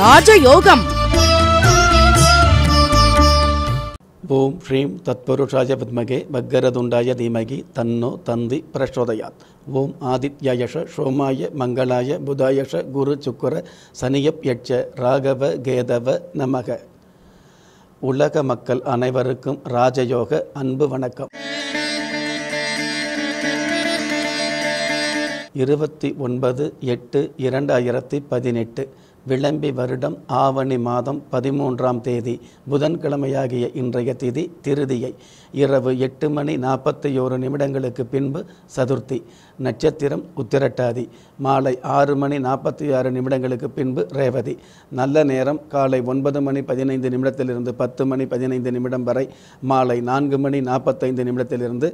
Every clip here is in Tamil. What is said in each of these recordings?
ராஜயோகம் ஓம் ஸ்ரீம் தத்புருஷாய வித்மகே பக்கரதுண்டாய தீமகி தன்னோ தந்தி பிரசோதயாத் ஓம் ஆதித்யயஷ சோமாய மங்களாய புதாயஷ குரு சுக்கர சனியப் யட்ச ராகவ கேதவ நமக உலக மக்கள் அனைவருக்கும் ராஜயோக அன்பு வணக்கம் இருபத்தி ஒன்பது எட்டு இரண்டாயிரத்தி பதினெட்டு விளம்பி வருடம் ஆவணி மாதம் பதிமூன்றாம் தேதி புதன்கிழமையாகிய இன்றைய திதி திருதியை இரவு எட்டு மணி நாற்பத்தி ஓரு நிமிடங்களுக்கு பின்பு சதுர்த்தி நட்சத்திரம் உத்திரட்டாதி மாலை ஆறு மணி நாற்பத்தி ஆறு நிமிடங்களுக்கு பின்பு ரேவதி நல்ல நேரம் காலை ஒன்பது மணி பதினைந்து நிமிடத்திலிருந்து பத்து மணி பதினைந்து நிமிடம் வரை மாலை நான்கு மணி நாற்பத்தைந்து நிமிடத்திலிருந்து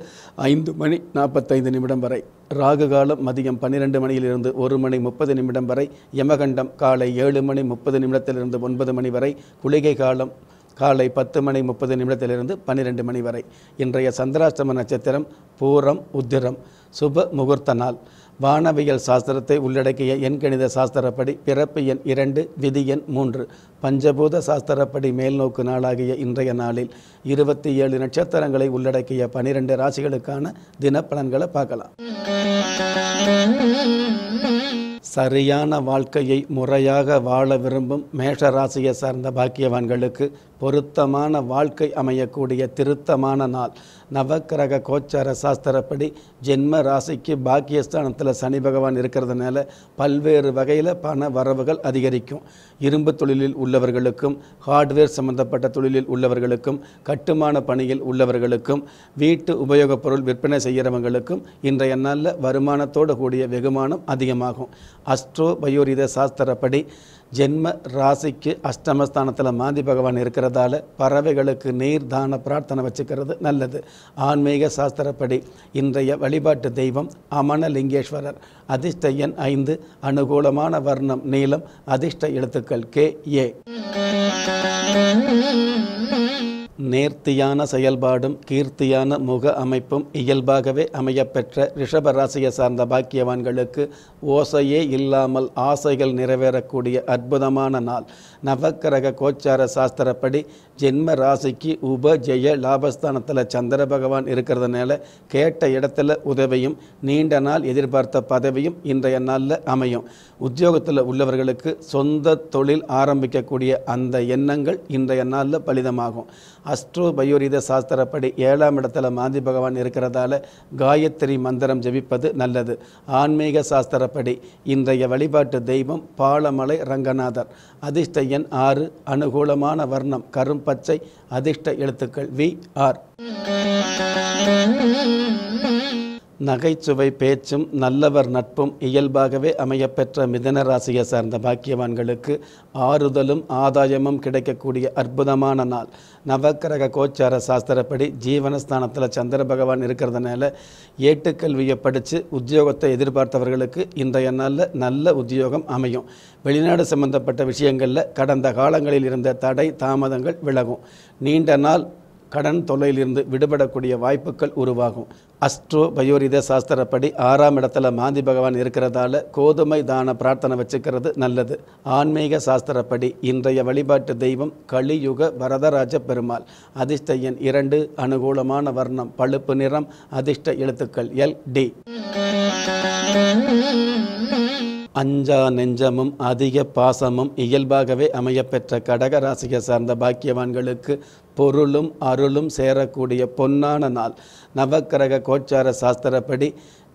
ஐந்து மணி நாற்பத்தைந்து நிமிடம் வரை ராகு காலம் மதியம் பன்னிரெண்டு மணியிலிருந்து ஒரு மணி முப்பது நிமிடம் வரை யமகண்டம் காலை ஏழு மணி முப்பது நிமிடத்திலிருந்து ஒன்பது மணி வரை குளிகை காலம் காலை பத்து மணி முப்பது நிமிடத்திலிருந்து பன்னிரெண்டு மணி வரை இன்றைய சந்திராஷ்டம நட்சத்திரம் பூரம் உத்திரம் சுப முகூர்த்த நாள் வானவியல் சாஸ்திரத்தை உள்ளடக்கிய எண்கணித சாஸ்திரப்படி பிறப்பு எண் இரண்டு விதி எண் மூன்று பஞ்சபூத சாஸ்திரப்படி மேல்நோக்கு நாளாகிய இன்றைய நாளில் இருபத்தி ஏழு நட்சத்திரங்களை உள்ளடக்கிய பனிரெண்டு ராசிகளுக்கான தினப்பலன்களை பார்க்கலாம் சரியான வாழ்க்கையை முறையாக வாழ விரும்பும் மேஷராசியை சார்ந்த பாக்கியவான்களுக்கு பொருத்தமான வாழ்க்கை அமையக்கூடிய திருத்தமான நாள் நவக்கிரக கோச்சார சாஸ்திரப்படி ஜென்ம ராசிக்கு பாக்கியஸ்தானத்தில் சனி பகவான் இருக்கிறதுனால பல்வேறு வகையில் பண வரவுகள் அதிகரிக்கும் இரும்பு தொழிலில் உள்ளவர்களுக்கும் ஹார்ட்வேர் சம்பந்தப்பட்ட தொழிலில் உள்ளவர்களுக்கும் கட்டுமான பணியில் உள்ளவர்களுக்கும் வீட்டு உபயோகப் பொருள் விற்பனை செய்கிறவங்களுக்கும் இன்றைய நாளில் வருமானத்தோடு கூடிய வெகுமானம் அதிகமாகும் அஸ்ட்ரோ பயோரித சாஸ்திரப்படி ஜென்ம ராசிக்கு அஷ்டமஸ்தானத்தில் மாந்தி பகவான் இருக்கிறதால பறவைகளுக்கு நீர் தான பிரார்த்தனை வச்சுக்கிறது நல்லது ஆன்மீக சாஸ்திரப்படி இன்றைய வழிபாட்டு தெய்வம் அமனலிங்கேஸ்வரர் அதிர்ஷ்ட எண் ஐந்து அனுகூலமான வர்ணம் நீளம் அதிர்ஷ்ட எழுத்துக்கள் கே ஏ நேர்த்தியான செயல்பாடும் கீர்த்தியான முக அமைப்பும் இயல்பாகவே அமையப்பெற்ற ரிஷபராசியை சார்ந்த பாக்கியவான்களுக்கு ஓசையே இல்லாமல் ஆசைகள் நிறைவேறக்கூடிய அற்புதமான நாள் நவக்கிரக கோச்சார சாஸ்திரப்படி ஜென்ம ராசிக்கு உப ஜெய லாபஸ்தானத்தில் சந்திர பகவான் இருக்கிறதுனால கேட்ட இடத்துல உதவியும் நீண்ட நாள் எதிர்பார்த்த பதவியும் இன்றைய நாளில் அமையும் உத்தியோகத்தில் உள்ளவர்களுக்கு சொந்த தொழில் ஆரம்பிக்கக்கூடிய அந்த எண்ணங்கள் இன்றைய நாளில் பலிதமாகும் அஸ்ட்ரோ சாஸ்திரப்படி ஏழாம் இடத்துல மாந்தி பகவான் இருக்கிறதால காயத்ரி மந்திரம் ஜபிப்பது நல்லது ஆன்மீக சாஸ்திரப்படி இன்றைய வழிபாட்டு தெய்வம் பாலமலை ரங்கநாதர் அதிர்ஷ்ட எண் ஆறு அனுகூலமான வர்ணம் கரும்பச்சை அதிர்ஷ்ட எழுத்துக்கள் வி ஆர் நகைச்சுவை பேச்சும் நல்லவர் நட்பும் இயல்பாகவே அமையப்பெற்ற மிதன ராசியை சார்ந்த பாக்கியவான்களுக்கு ஆறுதலும் ஆதாயமும் கிடைக்கக்கூடிய அற்புதமான நாள் நவக்கிரக கோச்சார சாஸ்திரப்படி ஜீவனஸ்தானத்தில் சந்திர பகவான் இருக்கிறதுனால ஏட்டுக்கல்வியை படித்து உத்தியோகத்தை எதிர்பார்த்தவர்களுக்கு இன்றைய நாளில் நல்ல உத்தியோகம் அமையும் வெளிநாடு சம்பந்தப்பட்ட விஷயங்களில் கடந்த காலங்களில் இருந்த தடை தாமதங்கள் விலகும் நீண்ட நாள் கடன் தொல்லையிலிருந்து விடுபடக்கூடிய வாய்ப்புகள் உருவாகும் அஸ்ட்ரோ பயோரித சாஸ்திரப்படி ஆறாம் இடத்துல மாந்தி பகவான் இருக்கிறதால கோதுமை தான பிரார்த்தனை வச்சுக்கிறது நல்லது ஆன்மீக சாஸ்திரப்படி இன்றைய வழிபாட்டு தெய்வம் கலியுக வரதராஜ பெருமாள் அதிர்ஷ்ட எண் இரண்டு அனுகூலமான வர்ணம் பழுப்பு நிறம் அதிர்ஷ்ட எழுத்துக்கள் எல் டி அஞ்சா நெஞ்சமும் அதிக பாசமும் இயல்பாகவே அமையப்பெற்ற கடக ராசியை சார்ந்த பாக்கியவான்களுக்கு பொருளும் அருளும் சேரக்கூடிய பொன்னான நாள் நவக்கிரக கோச்சார சாஸ்திரப்படி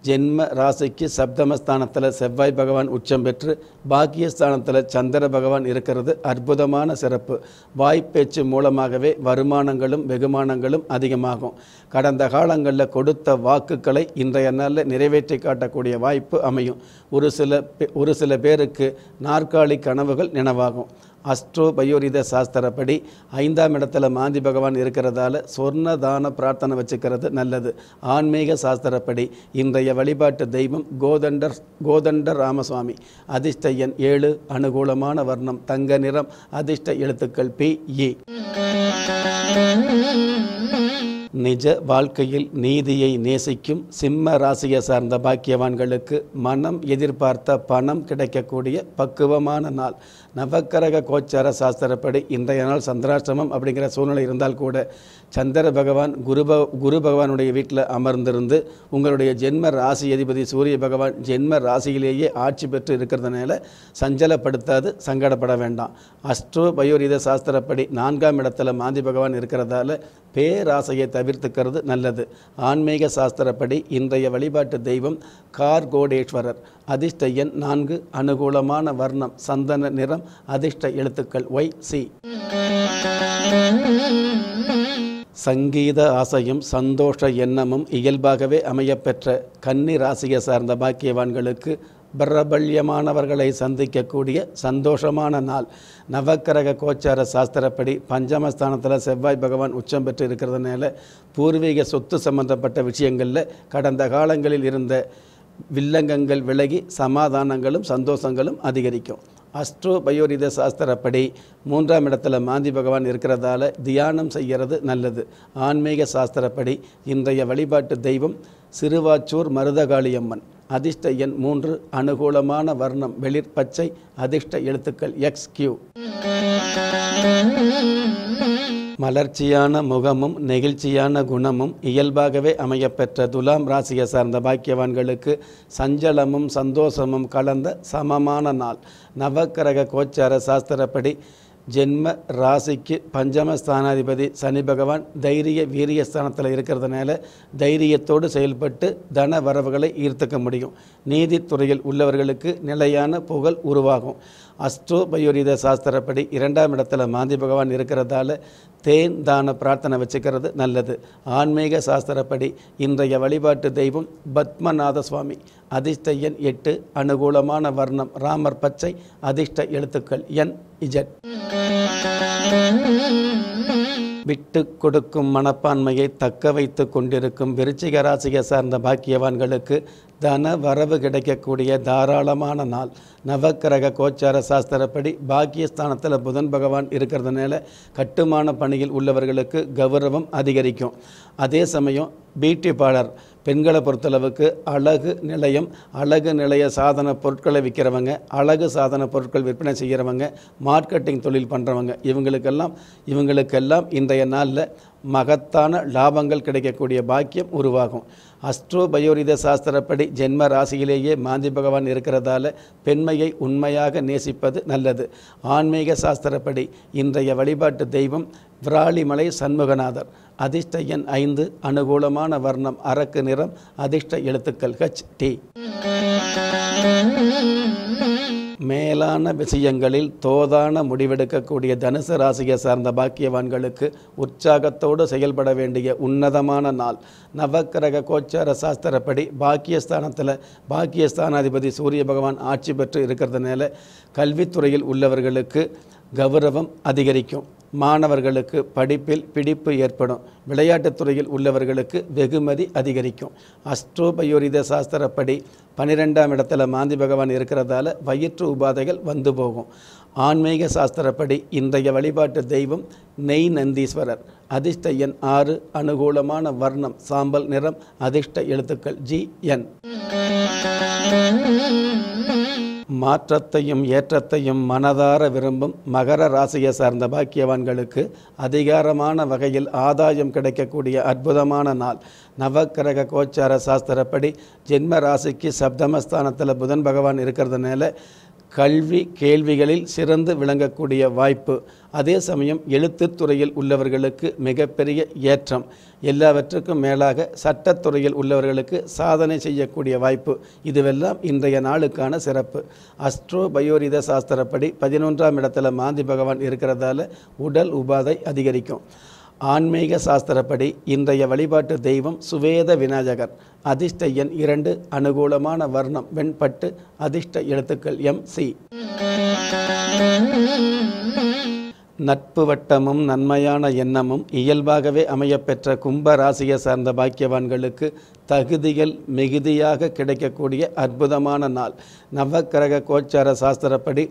ஜென்ம ராசிக்கு சப்தமஸ்தானத்தில் செவ்வாய் பகவான் உச்சம் பெற்று பாக்கியஸ்தானத்தில் சந்திர பகவான் இருக்கிறது அற்புதமான சிறப்பு வாய்ப்பேச்சு மூலமாகவே வருமானங்களும் வெகுமானங்களும் அதிகமாகும் கடந்த காலங்களில் கொடுத்த வாக்குகளை இன்றைய நாளில் நிறைவேற்றி காட்டக்கூடிய வாய்ப்பு அமையும் ஒரு சில ஒரு சில பேருக்கு நாற்காலி கனவுகள் நினைவாகும் அஸ்ட்ரோ பயோரித சாஸ்திரப்படி ஐந்தாம் இடத்துல மாந்தி பகவான் இருக்கிறதால சொர்ண தான பிரார்த்தனை வச்சுக்கிறது நல்லது ஆன்மீக சாஸ்திரப்படி இன்றைய வழிபாட்டு தெய்வம் கோதண்டர் கோதண்டர் ராமசுவாமி அதிர்ஷ்ட எண் ஏழு அனுகூலமான வர்ணம் தங்க நிறம் அதிர்ஷ்ட எழுத்துக்கள் பி இ நிஜ வாழ்க்கையில் நீதியை நேசிக்கும் சிம்ம ராசியை சார்ந்த பாக்கியவான்களுக்கு மனம் எதிர்பார்த்த பணம் கிடைக்கக்கூடிய பக்குவமான நாள் நவக்கரக கோச்சார சாஸ்திரப்படி இன்றைய நாள் சந்திராசிரமம் அப்படிங்கிற சூழ்நிலை இருந்தால் கூட சந்திர பகவான் குரு குரு பகவானுடைய வீட்டில் அமர்ந்திருந்து உங்களுடைய ஜென்ம ராசி அதிபதி சூரிய பகவான் ஜென்ம ராசியிலேயே ஆட்சி பெற்று இருக்கிறதுனால சஞ்சலப்படுத்தாது சங்கடப்பட வேண்டாம் அஷ்டோ பயோரித சாஸ்திரப்படி நான்காம் இடத்துல மாந்தி பகவான் இருக்கிறதால பேராசையை தவிர்த்துக்கிறது நல்லது ஆன்மீக சாஸ்திரப்படி இன்றைய வழிபாட்டு தெய்வம் கார்கோடேஸ்வரர் அதிர்ஷ்ட எண் நான்கு அனுகூலமான வர்ணம் சந்தன நிறம் அதிர்ஷ்ட எழுத்துக்கள் ஒய் சி சங்கீத ஆசையும் சந்தோஷ எண்ணமும் இயல்பாகவே அமையப்பெற்ற கன்னி ராசியை சார்ந்த பாக்கியவான்களுக்கு பிரபல்யமானவர்களை சந்திக்கக்கூடிய சந்தோஷமான நாள் நவக்கிரக கோச்சார சாஸ்திரப்படி பஞ்சமஸ்தானத்தில் செவ்வாய் பகவான் உச்சம் பெற்று இருக்கிறதுனால பூர்வீக சொத்து சம்பந்தப்பட்ட விஷயங்களில் கடந்த காலங்களில் இருந்த வில்லங்கங்கள் விலகி சமாதானங்களும் சந்தோஷங்களும் அதிகரிக்கும் அஸ்ட்ரோ பயோரித சாஸ்திரப்படி மூன்றாம் இடத்துல மாந்தி பகவான் இருக்கிறதால தியானம் செய்கிறது நல்லது ஆன்மீக சாஸ்திரப்படி இன்றைய வழிபாட்டு தெய்வம் சிறுவாச்சூர் மருதகாளியம்மன் அதிர்ஷ்ட எண் மூன்று அனுகூலமான வர்ணம் வெளிர் பச்சை அதிர்ஷ்ட எழுத்துக்கள் எக்ஸ் கியூ மலர்ச்சியான முகமும் நெகிழ்ச்சியான குணமும் இயல்பாகவே அமையப்பெற்ற துலாம் ராசியை சார்ந்த பாக்கியவான்களுக்கு சஞ்சலமும் சந்தோஷமும் கலந்த சமமான நாள் நவக்கிரக கோச்சார சாஸ்திரப்படி ஜென்ம ராசிக்கு பஞ்சம ஸ்தானாதிபதி சனி பகவான் தைரிய வீரிய ஸ்தானத்தில் இருக்கிறதுனால தைரியத்தோடு செயல்பட்டு தன வரவுகளை ஈர்த்துக்க முடியும் நீதித்துறையில் உள்ளவர்களுக்கு நிலையான புகழ் உருவாகும் அஸ்ட்ரோபயோரித சாஸ்திரப்படி இரண்டாம் இடத்துல மாந்தி பகவான் இருக்கிறதால தேன் தான பிரார்த்தனை வச்சுக்கிறது நல்லது ஆன்மீக சாஸ்திரப்படி இன்றைய வழிபாட்டு தெய்வம் பத்மநாத சுவாமி அதிர்ஷ்ட எட்டு அனுகூலமான வர்ணம் ராமர் பச்சை அதிர்ஷ்ட எழுத்துக்கள் என் இஜட் விட்டு கொடுக்கும் மனப்பான்மையை தக்க வைத்து கொண்டிருக்கும் விருச்சிக ராசியை சார்ந்த பாக்கியவான்களுக்கு தன வரவு கிடைக்கக்கூடிய தாராளமான நாள் நவக்கிரக கோச்சார சாஸ்திரப்படி பாக்கியஸ்தானத்தில் புதன் பகவான் இருக்கிறதுனால கட்டுமான பணியில் உள்ளவர்களுக்கு கௌரவம் அதிகரிக்கும் அதே சமயம் பியூட்டி பார்லர் பெண்களை பொறுத்தளவுக்கு அழகு நிலையம் அழகு நிலைய சாதன பொருட்களை விற்கிறவங்க அழகு சாதன பொருட்கள் விற்பனை செய்கிறவங்க மார்க்கெட்டிங் தொழில் பண்ணுறவங்க இவங்களுக்கெல்லாம் இவங்களுக்கெல்லாம் இன்றைய நாளில் மகத்தான லாபங்கள் கிடைக்கக்கூடிய பாக்கியம் உருவாகும் அஸ்ட்ரோ பயோரித சாஸ்திரப்படி ஜென்ம ராசியிலேயே மாந்தி பகவான் இருக்கிறதால பெண்மையை உண்மையாக நேசிப்பது நல்லது ஆன்மீக சாஸ்திரப்படி இன்றைய வழிபாட்டு தெய்வம் விராலிமலை சண்முகநாதர் அதிர்ஷ்ட எண் ஐந்து அனுகூலமான வர்ணம் அரக்கு நிறம் அதிர்ஷ்ட எழுத்துக்கள் ஹச் டி மேலான விஷயங்களில் தோதான முடிவெடுக்கக்கூடிய தனுசு ராசியை சார்ந்த பாக்கியவான்களுக்கு உற்சாகத்தோடு செயல்பட வேண்டிய உன்னதமான நாள் நவக்கிரக கோச்சார சாஸ்திரப்படி பாக்கியஸ்தானத்தில் பாக்கியஸ்தானாதிபதி சூரிய பகவான் ஆட்சி பெற்று இருக்கிறதுனால கல்வித்துறையில் உள்ளவர்களுக்கு கௌரவம் அதிகரிக்கும் மாணவர்களுக்கு படிப்பில் பிடிப்பு ஏற்படும் விளையாட்டுத் துறையில் உள்ளவர்களுக்கு வெகுமதி அதிகரிக்கும் அஸ்ட்ரோபயோரித சாஸ்திரப்படி பன்னிரெண்டாம் இடத்துல மாந்தி பகவான் இருக்கிறதால வயிற்று உபாதைகள் வந்து போகும் ஆன்மீக சாஸ்திரப்படி இன்றைய வழிபாட்டு தெய்வம் நெய் நந்தீஸ்வரர் அதிர்ஷ்ட எண் ஆறு அனுகூலமான வர்ணம் சாம்பல் நிறம் அதிர்ஷ்ட எழுத்துக்கள் ஜி என் மாற்றத்தையும் ஏற்றத்தையும் மனதார விரும்பும் மகர ராசியை சார்ந்த பாக்கியவான்களுக்கு அதிகாரமான வகையில் ஆதாயம் கிடைக்கக்கூடிய அற்புதமான நாள் நவக்கிரக கோச்சார சாஸ்திரப்படி ஜென்ம ராசிக்கு சப்தமஸ்தானத்தில் புதன் பகவான் இருக்கிறதுனால கல்வி கேள்விகளில் சிறந்து விளங்கக்கூடிய வாய்ப்பு அதே சமயம் எழுத்துத்துறையில் உள்ளவர்களுக்கு மிகப்பெரிய ஏற்றம் எல்லாவற்றுக்கும் மேலாக சட்டத்துறையில் உள்ளவர்களுக்கு சாதனை செய்யக்கூடிய வாய்ப்பு இதுவெல்லாம் இன்றைய நாளுக்கான சிறப்பு அஸ்ட்ரோ பயோரித சாஸ்திரப்படி பதினொன்றாம் இடத்துல மாந்தி பகவான் இருக்கிறதால உடல் உபாதை அதிகரிக்கும் ஆன்மீக சாஸ்திரப்படி இன்றைய வழிபாட்டு தெய்வம் சுவேத விநாயகர் அதிர்ஷ்ட எண் இரண்டு அனுகூலமான வர்ணம் வெண்பட்டு அதிர்ஷ்ட எழுத்துக்கள் எம் சி நட்பு வட்டமும் நன்மையான எண்ணமும் இயல்பாகவே அமையப்பெற்ற கும்ப ராசியை சார்ந்த பாக்கியவான்களுக்கு தகுதிகள் மிகுதியாக கிடைக்கக்கூடிய அற்புதமான நாள் நவக்கிரக கோச்சார சாஸ்திரப்படி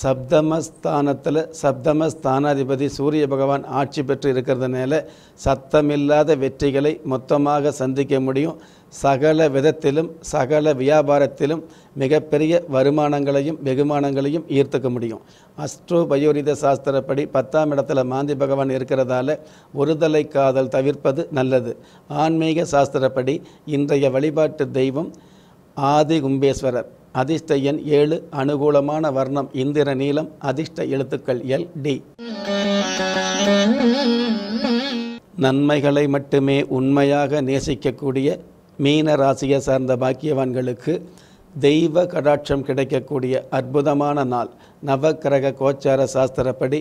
சப்தமஸ்தானத்தில் சப்தமஸ்தானாதிபதி சூரிய பகவான் ஆட்சி பெற்று இருக்கிறதுனால சத்தமில்லாத வெற்றிகளை மொத்தமாக சந்திக்க முடியும் சகல விதத்திலும் சகல வியாபாரத்திலும் மிகப்பெரிய வருமானங்களையும் வெகுமானங்களையும் ஈர்த்துக்க முடியும் அஸ்ட்ரோ பயோரித சாஸ்திரப்படி பத்தாம் இடத்துல மாந்தி பகவான் இருக்கிறதால ஒருதலை காதல் தவிர்ப்பது நல்லது ஆன்மீக சாஸ்திரப்படி இன்றைய வழிபாட்டு தெய்வம் ஆதி கும்பேஸ்வரர் அதிர்ஷ்ட எண் ஏழு அனுகூலமான வர்ணம் இந்திர நீளம் அதிர்ஷ்ட எழுத்துக்கள் எல் டி நன்மைகளை மட்டுமே உண்மையாக நேசிக்கக்கூடிய மீன ராசியை சார்ந்த பாக்கியவான்களுக்கு தெய்வ கடாட்சம் கிடைக்கக்கூடிய அற்புதமான நாள் நவக்கிரக கோச்சார சாஸ்திரப்படி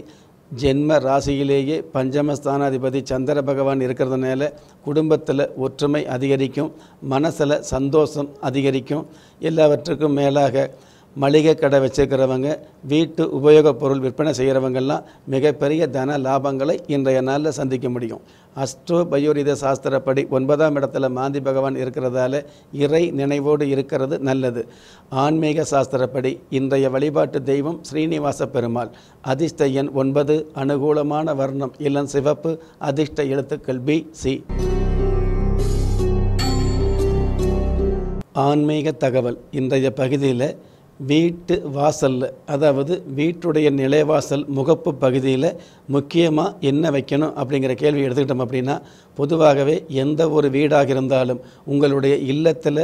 ஜென்ம ராசியிலேயே பஞ்சமஸ்தானாதிபதி சந்திர பகவான் இருக்கிறதுனால குடும்பத்தில் ஒற்றுமை அதிகரிக்கும் மனசில் சந்தோஷம் அதிகரிக்கும் எல்லாவற்றுக்கும் மேலாக மளிகை கடை வச்சுருக்கிறவங்க வீட்டு உபயோகப் பொருள் விற்பனை செய்கிறவங்கெல்லாம் மிகப்பெரிய தன லாபங்களை இன்றைய நாளில் சந்திக்க முடியும் அஸ்ட்ரோ பயோரித சாஸ்திரப்படி ஒன்பதாம் இடத்துல மாந்தி பகவான் இருக்கிறதால இறை நினைவோடு இருக்கிறது நல்லது ஆன்மீக சாஸ்திரப்படி இன்றைய வழிபாட்டு தெய்வம் ஸ்ரீனிவாச பெருமாள் அதிர்ஷ்ட எண் ஒன்பது அனுகூலமான வர்ணம் இளம் சிவப்பு அதிர்ஷ்ட எழுத்துக்கள் பி சி ஆன்மீக தகவல் இன்றைய பகுதியில் வீட்டு வாசலில் அதாவது வீட்டுடைய நிலைவாசல் முகப்பு பகுதியில் முக்கியமாக என்ன வைக்கணும் அப்படிங்கிற கேள்வி எடுத்துக்கிட்டோம் அப்படின்னா பொதுவாகவே எந்த ஒரு வீடாக இருந்தாலும் உங்களுடைய இல்லத்தில்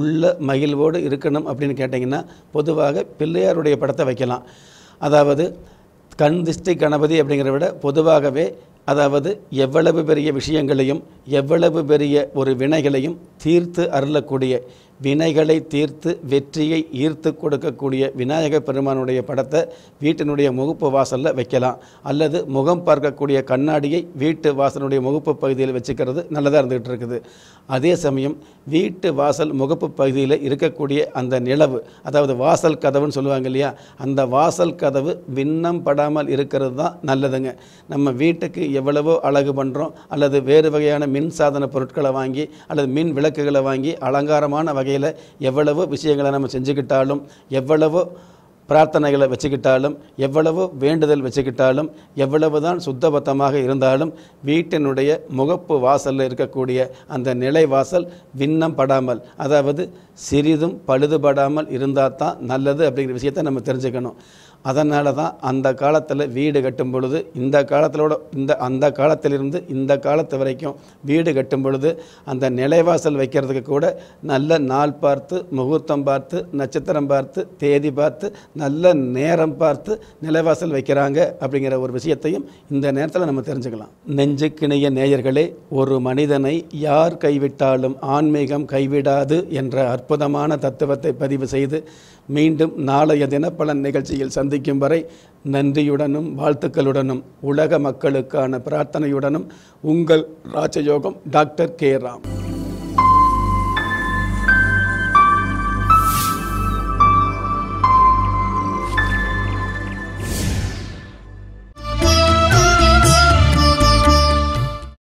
உள்ள மகிழ்வோடு இருக்கணும் அப்படின்னு கேட்டிங்கன்னா பொதுவாக பிள்ளையாருடைய படத்தை வைக்கலாம் அதாவது கண் திஷ்டி கணபதி அப்படிங்கிற விட பொதுவாகவே அதாவது எவ்வளவு பெரிய விஷயங்களையும் எவ்வளவு பெரிய ஒரு வினைகளையும் தீர்த்து அருளக்கூடிய வினைகளை தீர்த்து வெற்றியை ஈர்த்து கொடுக்கக்கூடிய விநாயக பெருமானுடைய படத்தை வீட்டினுடைய முகப்பு வாசலில் வைக்கலாம் அல்லது முகம் பார்க்கக்கூடிய கண்ணாடியை வீட்டு வாசலுடைய முகப்பு பகுதியில் வச்சுக்கிறது நல்லதாக இருந்துகிட்டு இருக்குது அதே சமயம் வீட்டு வாசல் முகப்பு பகுதியில் இருக்கக்கூடிய அந்த நிலவு அதாவது வாசல் கதவுன்னு சொல்லுவாங்க இல்லையா அந்த வாசல் கதவு விண்ணம் படாமல் இருக்கிறது தான் நல்லதுங்க நம்ம வீட்டுக்கு எவ்வளவோ அழகு பண்ணுறோம் அல்லது வேறு வகையான மின் சாதன பொருட்களை வாங்கி அல்லது மின் விளக்குகளை வாங்கி அலங்காரமான வகை வகையில் எவ்வளவு விஷயங்களை நம்ம செஞ்சுக்கிட்டாலும் எவ்வளவு பிரார்த்தனைகளை வச்சுக்கிட்டாலும் எவ்வளவு வேண்டுதல் வச்சுக்கிட்டாலும் எவ்வளவு தான் சுத்தபத்தமாக இருந்தாலும் வீட்டினுடைய முகப்பு வாசலில் இருக்கக்கூடிய அந்த நிலை வாசல் விண்ணம் படாமல் அதாவது சிறிதும் பழுதுபடாமல் இருந்தால் தான் நல்லது அப்படிங்கிற விஷயத்தை நம்ம தெரிஞ்சுக்கணும் அதனால தான் அந்த காலத்தில் வீடு கட்டும் பொழுது இந்த காலத்திலோட இந்த அந்த காலத்திலிருந்து இந்த காலத்து வரைக்கும் வீடு கட்டும் பொழுது அந்த நிலைவாசல் வைக்கிறதுக்கு கூட நல்ல நாள் பார்த்து முகூர்த்தம் பார்த்து நட்சத்திரம் பார்த்து தேதி பார்த்து நல்ல நேரம் பார்த்து நிலைவாசல் வைக்கிறாங்க அப்படிங்கிற ஒரு விஷயத்தையும் இந்த நேரத்தில் நம்ம தெரிஞ்சுக்கலாம் நெஞ்சுக்கிணைய நேயர்களே ஒரு மனிதனை யார் கைவிட்டாலும் ஆன்மீகம் கைவிடாது என்ற அற்புதமான தத்துவத்தை பதிவு செய்து மீண்டும் நாளைய தினப்பலன் நிகழ்ச்சியில் சந்தி சந்திக்கும் வரை நன்றியுடனும் வாழ்த்துக்களுடனும் உலக மக்களுக்கான பிரார்த்தனையுடனும் உங்கள் ராஜயோகம் டாக்டர் கே ராம்